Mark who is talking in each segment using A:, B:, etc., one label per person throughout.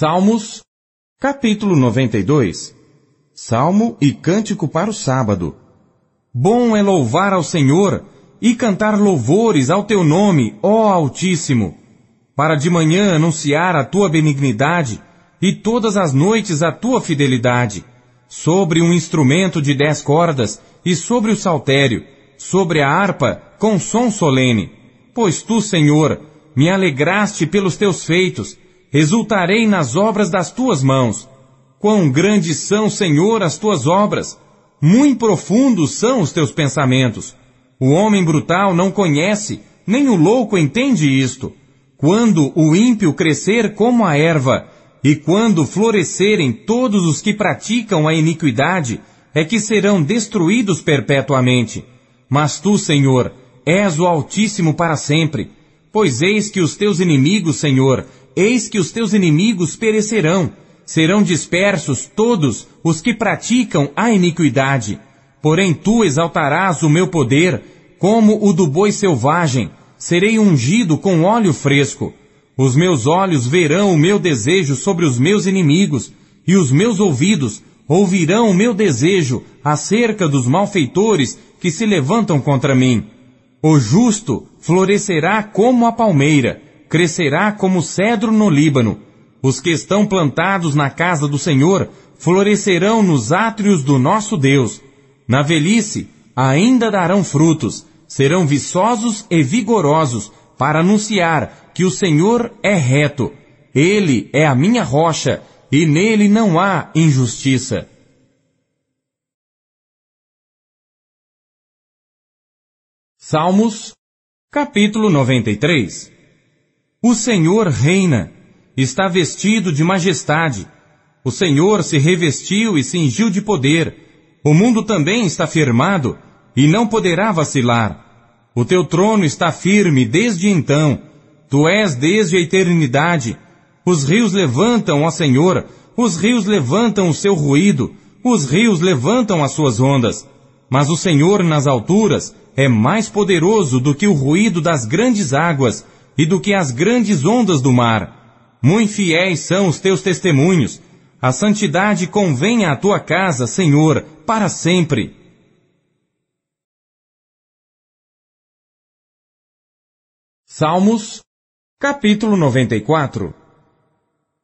A: Salmos, capítulo 92. Salmo e cântico para o sábado. Bom é louvar ao Senhor e cantar louvores ao teu nome, ó Altíssimo, para de manhã anunciar a tua benignidade e todas as noites a tua fidelidade, sobre um instrumento de dez cordas e sobre o saltério, sobre a harpa com som solene. Pois tu, Senhor, me alegraste pelos teus feitos, Resultarei nas obras das tuas mãos. Quão grandes são, Senhor, as tuas obras! Muito profundos são os teus pensamentos. O homem brutal não conhece, nem o louco entende isto. Quando o ímpio crescer como a erva, e quando florescerem todos os que praticam a iniquidade, é que serão destruídos perpetuamente. Mas tu, Senhor, és o Altíssimo para sempre. Pois eis que os teus inimigos, Senhor, Eis que os teus inimigos perecerão, serão dispersos todos os que praticam a iniquidade. Porém tu exaltarás o meu poder, como o do boi selvagem, serei ungido com óleo fresco. Os meus olhos verão o meu desejo sobre os meus inimigos, e os meus ouvidos ouvirão o meu desejo acerca dos malfeitores que se levantam contra mim. O justo florescerá como a palmeira, crescerá como cedro no Líbano. Os que estão plantados na casa do Senhor florescerão nos átrios do nosso Deus. Na velhice ainda darão frutos, serão viçosos e vigorosos para anunciar que o Senhor é reto. Ele é a minha rocha e nele não há injustiça. Salmos, capítulo 93 o Senhor reina, está vestido de majestade. O Senhor se revestiu e cingiu de poder. O mundo também está firmado e não poderá vacilar. O teu trono está firme desde então. Tu és desde a eternidade. Os rios levantam, ó Senhor, os rios levantam o seu ruído, os rios levantam as suas ondas. Mas o Senhor nas alturas é mais poderoso do que o ruído das grandes águas e do que as grandes ondas do mar. Muito fiéis são os teus testemunhos. A santidade convém à tua casa, Senhor, para sempre. Salmos, capítulo 94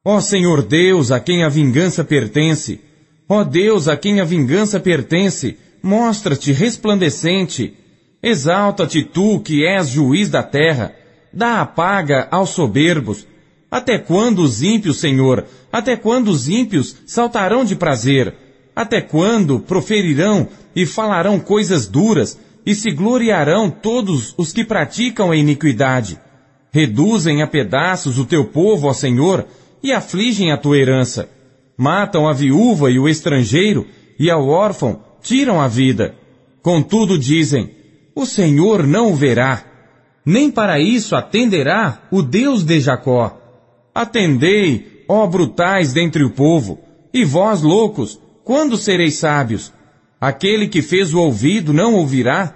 A: Ó Senhor Deus, a quem a vingança pertence, ó Deus, a quem a vingança pertence, mostra-te resplandecente. Exalta-te tu que és juiz da terra dá a paga aos soberbos. Até quando os ímpios, Senhor? Até quando os ímpios saltarão de prazer? Até quando proferirão e falarão coisas duras, e se gloriarão todos os que praticam a iniquidade? Reduzem a pedaços o teu povo, ó Senhor, e afligem a tua herança. Matam a viúva e o estrangeiro, e ao órfão tiram a vida. Contudo dizem, o Senhor não o verá nem para isso atenderá o Deus de Jacó. Atendei, ó brutais dentre o povo, e vós, loucos, quando sereis sábios? Aquele que fez o ouvido não ouvirá,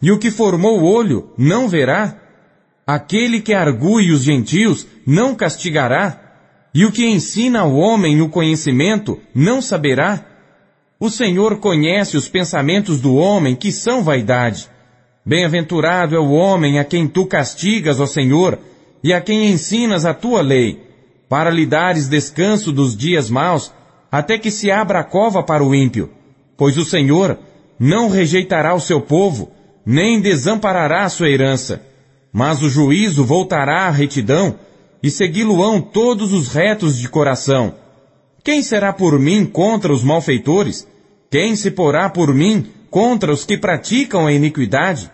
A: e o que formou o olho não verá. Aquele que argue os gentios não castigará, e o que ensina ao homem o conhecimento não saberá. O Senhor conhece os pensamentos do homem que são vaidade Bem-aventurado é o homem a quem tu castigas, ó Senhor, e a quem ensinas a tua lei, para lhe dares descanso dos dias maus, até que se abra a cova para o ímpio. Pois o Senhor não rejeitará o seu povo, nem desamparará a sua herança. Mas o juízo voltará à retidão, e segui-lo-ão todos os retos de coração. Quem será por mim contra os malfeitores? Quem se porá por mim contra os que praticam a iniquidade.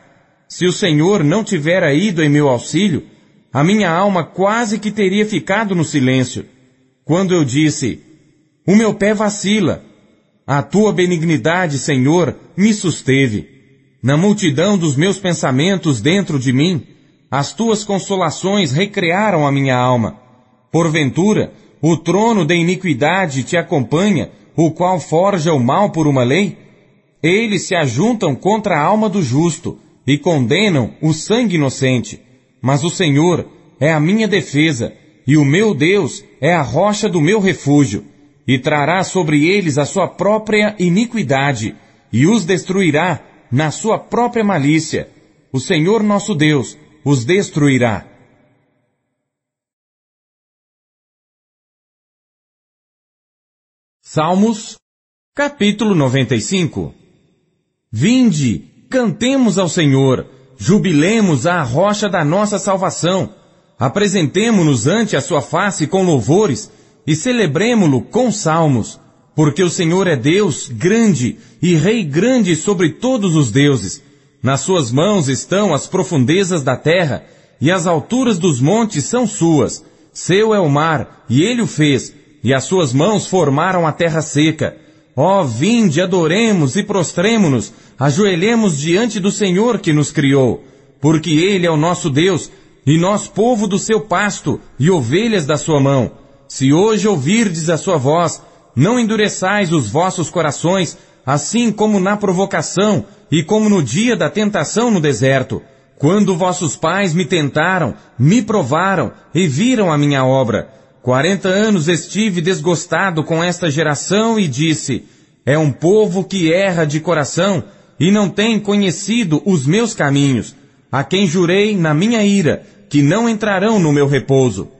A: Se o Senhor não tivera ido em meu auxílio, a minha alma quase que teria ficado no silêncio. Quando eu disse, o meu pé vacila, a tua benignidade, Senhor, me susteve. Na multidão dos meus pensamentos dentro de mim, as tuas consolações recrearam a minha alma. Porventura, o trono da iniquidade te acompanha, o qual forja o mal por uma lei? Eles se ajuntam contra a alma do justo e condenam o sangue inocente. Mas o Senhor é a minha defesa, e o meu Deus é a rocha do meu refúgio, e trará sobre eles a sua própria iniquidade, e os destruirá na sua própria malícia. O Senhor nosso Deus os destruirá. Salmos, capítulo 95 Vinde, cantemos ao Senhor, jubilemos à rocha da nossa salvação, apresentemo-nos ante a sua face com louvores e celebremo-lo com salmos, porque o Senhor é Deus grande e Rei grande sobre todos os deuses. Nas suas mãos estão as profundezas da terra e as alturas dos montes são suas. Seu é o mar, e ele o fez, e as suas mãos formaram a terra seca. Ó, oh, vinde, adoremos e prostremo-nos, ajoelhemos diante do Senhor que nos criou, porque Ele é o nosso Deus, e nós povo do seu pasto, e ovelhas da sua mão. Se hoje ouvirdes a sua voz, não endureçais os vossos corações, assim como na provocação, e como no dia da tentação no deserto, quando vossos pais me tentaram, me provaram, e viram a minha obra, Quarenta anos estive desgostado com esta geração e disse, é um povo que erra de coração e não tem conhecido os meus caminhos, a quem jurei na minha ira, que não entrarão no meu repouso.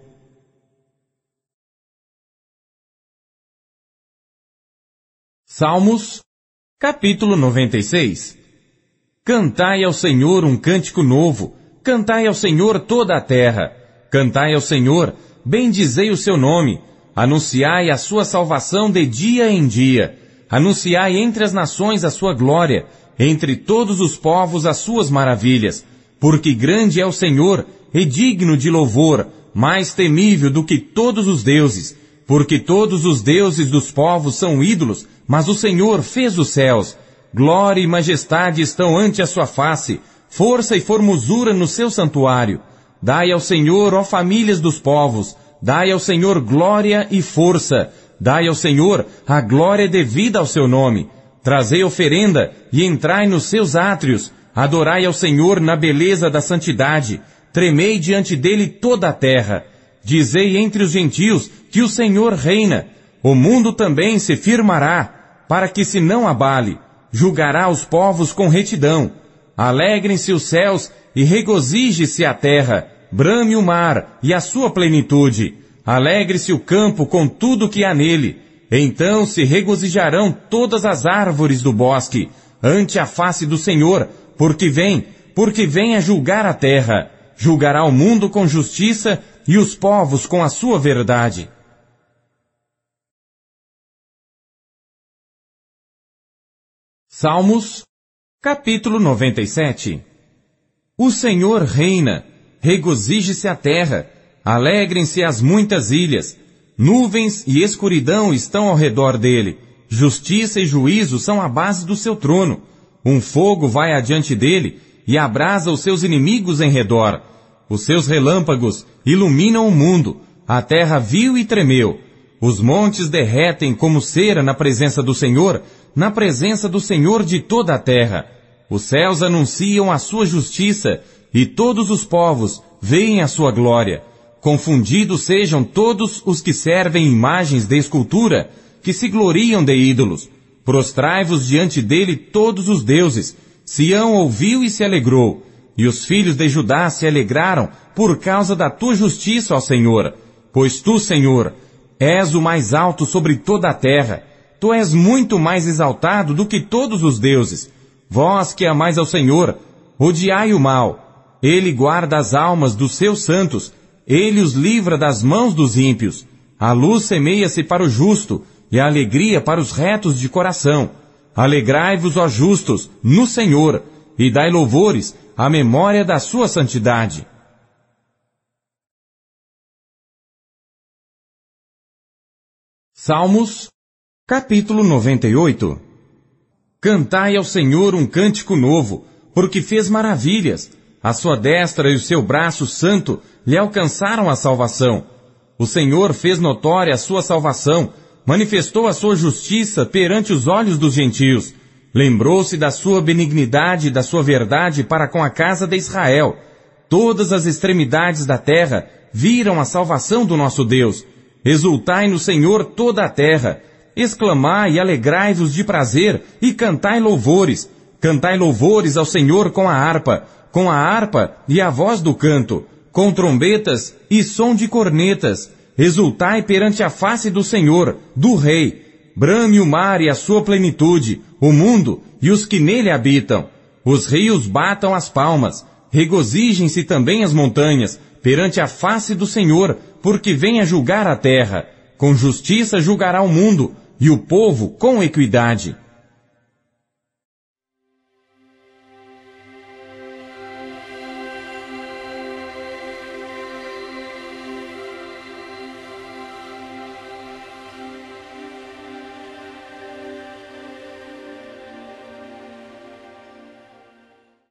A: Salmos, capítulo 96 Cantai ao Senhor um cântico novo, cantai ao Senhor toda a terra, cantai ao Senhor bendizei o seu nome, anunciai a sua salvação de dia em dia, anunciai entre as nações a sua glória, entre todos os povos as suas maravilhas, porque grande é o Senhor, e digno de louvor, mais temível do que todos os deuses, porque todos os deuses dos povos são ídolos, mas o Senhor fez os céus. Glória e majestade estão ante a sua face, força e formosura no seu santuário. Dai ao Senhor, ó famílias dos povos, dai ao Senhor glória e força, dai ao Senhor a glória devida ao seu nome. Trazei oferenda e entrai nos seus átrios, adorai ao Senhor na beleza da santidade, tremei diante dele toda a terra. Dizei entre os gentios que o Senhor reina, o mundo também se firmará, para que se não abale, julgará os povos com retidão. Alegrem-se os céus e regozije-se a terra, brame o mar e a sua plenitude, alegre-se o campo com tudo que há nele. Então se regozijarão todas as árvores do bosque, ante a face do Senhor, porque vem, porque vem a julgar a terra. Julgará o mundo com justiça e os povos com a sua verdade. Salmos, capítulo 97 o Senhor reina, regozije-se a terra, alegrem-se as muitas ilhas, nuvens e escuridão estão ao redor dele, justiça e juízo são a base do seu trono, um fogo vai adiante dele e abrasa os seus inimigos em redor, os seus relâmpagos iluminam o mundo, a terra viu e tremeu, os montes derretem como cera na presença do Senhor, na presença do Senhor de toda a terra. Os céus anunciam a sua justiça, e todos os povos veem a sua glória. Confundidos sejam todos os que servem imagens de escultura, que se gloriam de ídolos. Prostrai-vos diante dele todos os deuses. Sião ouviu e se alegrou. E os filhos de Judá se alegraram por causa da tua justiça, ó Senhor. Pois tu, Senhor, és o mais alto sobre toda a terra. Tu és muito mais exaltado do que todos os deuses. Vós que amais ao Senhor, odiai o mal. Ele guarda as almas dos seus santos, ele os livra das mãos dos ímpios. A luz semeia-se para o justo, e a alegria para os retos de coração. Alegrai-vos, ó justos, no Senhor, e dai louvores à memória da sua santidade. Salmos, capítulo 98 Cantai ao Senhor um cântico novo, porque fez maravilhas. A sua destra e o seu braço santo lhe alcançaram a salvação. O Senhor fez notória a sua salvação, manifestou a sua justiça perante os olhos dos gentios. Lembrou-se da sua benignidade e da sua verdade para com a casa de Israel. Todas as extremidades da terra viram a salvação do nosso Deus. Exultai no Senhor toda a terra. Exclamai e alegrai-vos de prazer, e cantai louvores. Cantai louvores ao Senhor com a harpa, com a harpa e a voz do canto, com trombetas e som de cornetas. Resultai perante a face do Senhor, do Rei. Brame o mar e a sua plenitude, o mundo e os que nele habitam. Os rios batam as palmas. Regozijem-se também as montanhas, perante a face do Senhor, porque vem a julgar a terra. Com justiça julgará o mundo, e o povo com equidade.